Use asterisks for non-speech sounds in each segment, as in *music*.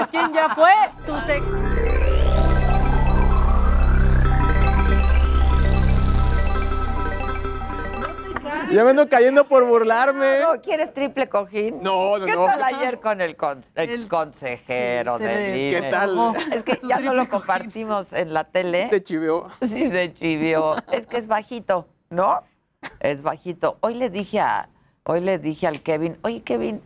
Pues, ¿Quién ya fue tu sex. Ya me ando cayendo por burlarme. No, ¿quieres triple cojín? No, no, ¿Qué no. tal ayer con el ex consejero de del ¿Qué tal? es que ya no lo compartimos en la tele. Se chivió. Sí, se chivió. Es que es bajito, ¿no? Es bajito. Hoy le dije a, hoy le dije al Kevin, oye Kevin,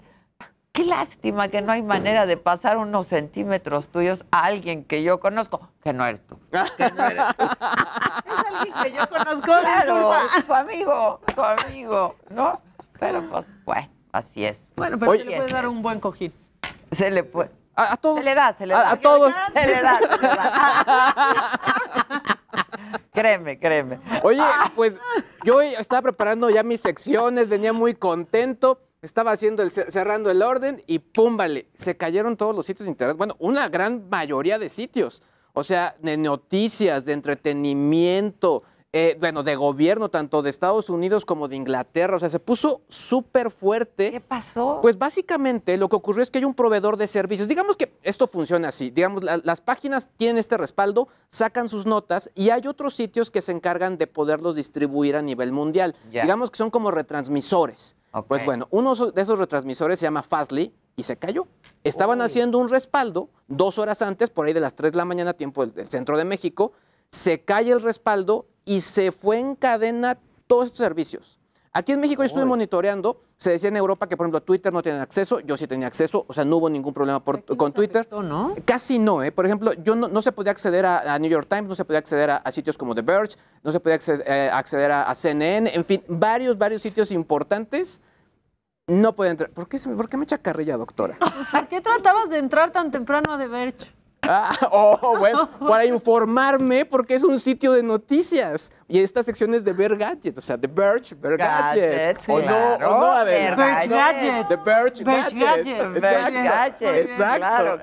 Qué lástima que no hay manera de pasar unos centímetros tuyos a alguien que yo conozco, que no eres tú. *laughs* es alguien que yo conozco, claro, tu amigo, tu amigo, ¿no? Pero pues, bueno, así es. Bueno, pero se le puede dar un buen cojín. Se le puede. A, todos. Se le da, se le da. A, a todos. Se le da, se le da. créeme, créeme. Oye, ah. pues yo estaba preparando ya mis secciones, venía muy contento estaba haciendo cerrando el orden y vale, se cayeron todos los sitios de internet. Bueno, una gran mayoría de sitios, o sea, de noticias, de entretenimiento, eh, bueno, de gobierno, tanto de Estados Unidos como de Inglaterra. O sea, se puso súper fuerte. ¿Qué pasó? Pues básicamente lo que ocurrió es que hay un proveedor de servicios. Digamos que esto funciona así. Digamos, las páginas tienen este respaldo, sacan sus notas y hay otros sitios que se encargan de poderlos distribuir a nivel mundial. Digamos que son como retransmisores. Pues bueno, uno de esos retransmisores se llama Fastly y se cayó. Estaban oh. haciendo un respaldo dos horas antes, por ahí de las 3 de la mañana, tiempo del, centro de México. Se cae el respaldo y se fue en cadena todos estos servicios. Aquí en México yo estuve monitoreando, se decía en Europa que, por ejemplo, Twitter no tiene acceso, yo sí tenía acceso, o sea, no hubo ningún problema con Twitter. Casi no, ¿eh? Por ejemplo, yo no, se podía acceder a, New York Times, no se podía acceder a, sitios como The Verge, no se podía eh, acceder, a, CNN, en fin, varios, varios sitios importantes. No puede entrar. ¿Por qué, ¿Por qué me echa doctora? ¿Por qué tratabas de entrar tan temprano a The Verge? Ah, oh, bueno, para informarme, porque es un sitio de noticias. Y esta sección es de Ver Gadgets, o sea, The Birch, Ver Gadgets. o, no, o no, a ver. Birch Gadgets. The Birch, Gadgets. Gadgets. Exacto. Exacto. Claro,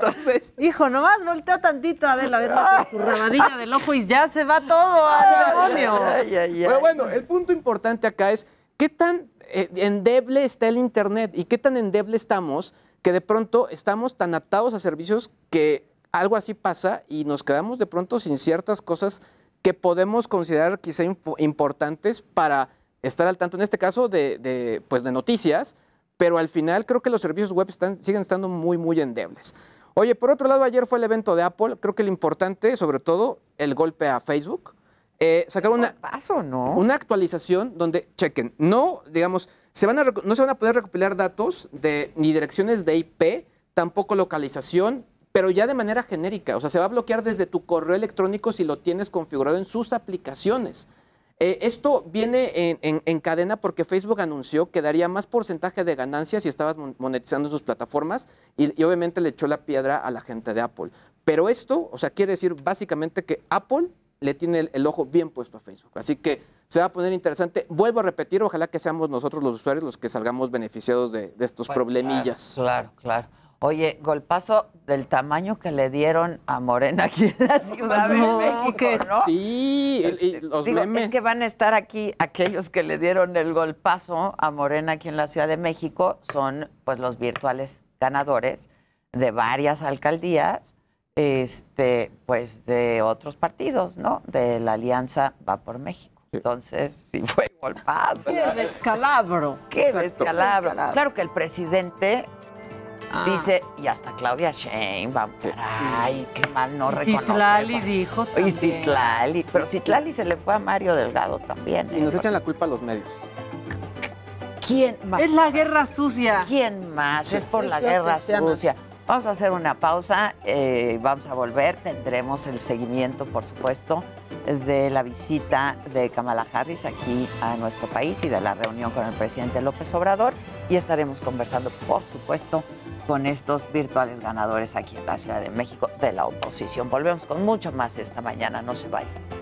claro. Hijo, nomás voltea tantito a ver, a ver, ah. su rabadilla del ojo y ya se va todo al demonio. Pero bueno, el punto importante acá es qué tan eh, endeble está el Internet y qué tan endeble estamos de pronto estamos tan atados a servicios que algo así pasa y nos quedamos de pronto sin ciertas cosas que podemos considerar quizá importantes para estar al tanto, en este caso, de, pues de noticias, pero al final creo que los servicios web siguen estando muy, muy endebles. Oye, por otro lado, ayer fue el evento de Apple, creo que lo importante, sobre todo, el golpe a Facebook, eh, sacar una, actualización donde chequen, no, digamos, se van a, no se van a poder recopilar datos de, ni direcciones de IP, tampoco localización, pero ya de manera genérica. O sea, se va a bloquear desde tu correo electrónico si lo tienes configurado en sus aplicaciones. Eh, esto viene en, cadena porque Facebook anunció que daría más porcentaje de ganancias si estabas monetizando sus plataformas y, obviamente le echó la piedra a la gente de Apple. Pero esto, o sea, quiere decir básicamente que Apple le tiene el, ojo bien puesto a Facebook. Así que se va a poner interesante. Vuelvo a repetir, ojalá que seamos nosotros los usuarios los que salgamos beneficiados de, estos pues problemillas. Claro, claro, Oye, golpazo del tamaño que le dieron a Morena aquí en la pues Ciudad de México, Sí, y, los memes. que van a estar aquí aquellos que le dieron el golpazo a Morena aquí en la Ciudad de México son pues los virtuales ganadores de varias alcaldías este, pues de otros partidos, ¿no? De la Alianza Va por México. Entonces, *laughs* sí fue golpazo. ¡Qué descalabro! ¡Qué descalabro! Claro que el presidente ah. dice, y hasta Claudia Sheinbaum, ay, qué mal no reconoce. Citlali dijo también. Y Citlali, pero Citlali se le fue a Mario Delgado también. Y ¿eh? nos echan la culpa a los medios. ¿Quién más? Es la guerra sucia. ¿Quién más? es por la guerra sucia. Vamos a hacer una pausa, eh, vamos a volver, tendremos el seguimiento, por supuesto, de la visita de Kamala Harris aquí a nuestro país y de la reunión con el presidente López Obrador y estaremos conversando, por supuesto, con estos virtuales ganadores aquí en la Ciudad de México de la oposición. Volvemos con mucho más esta mañana, no se vayan.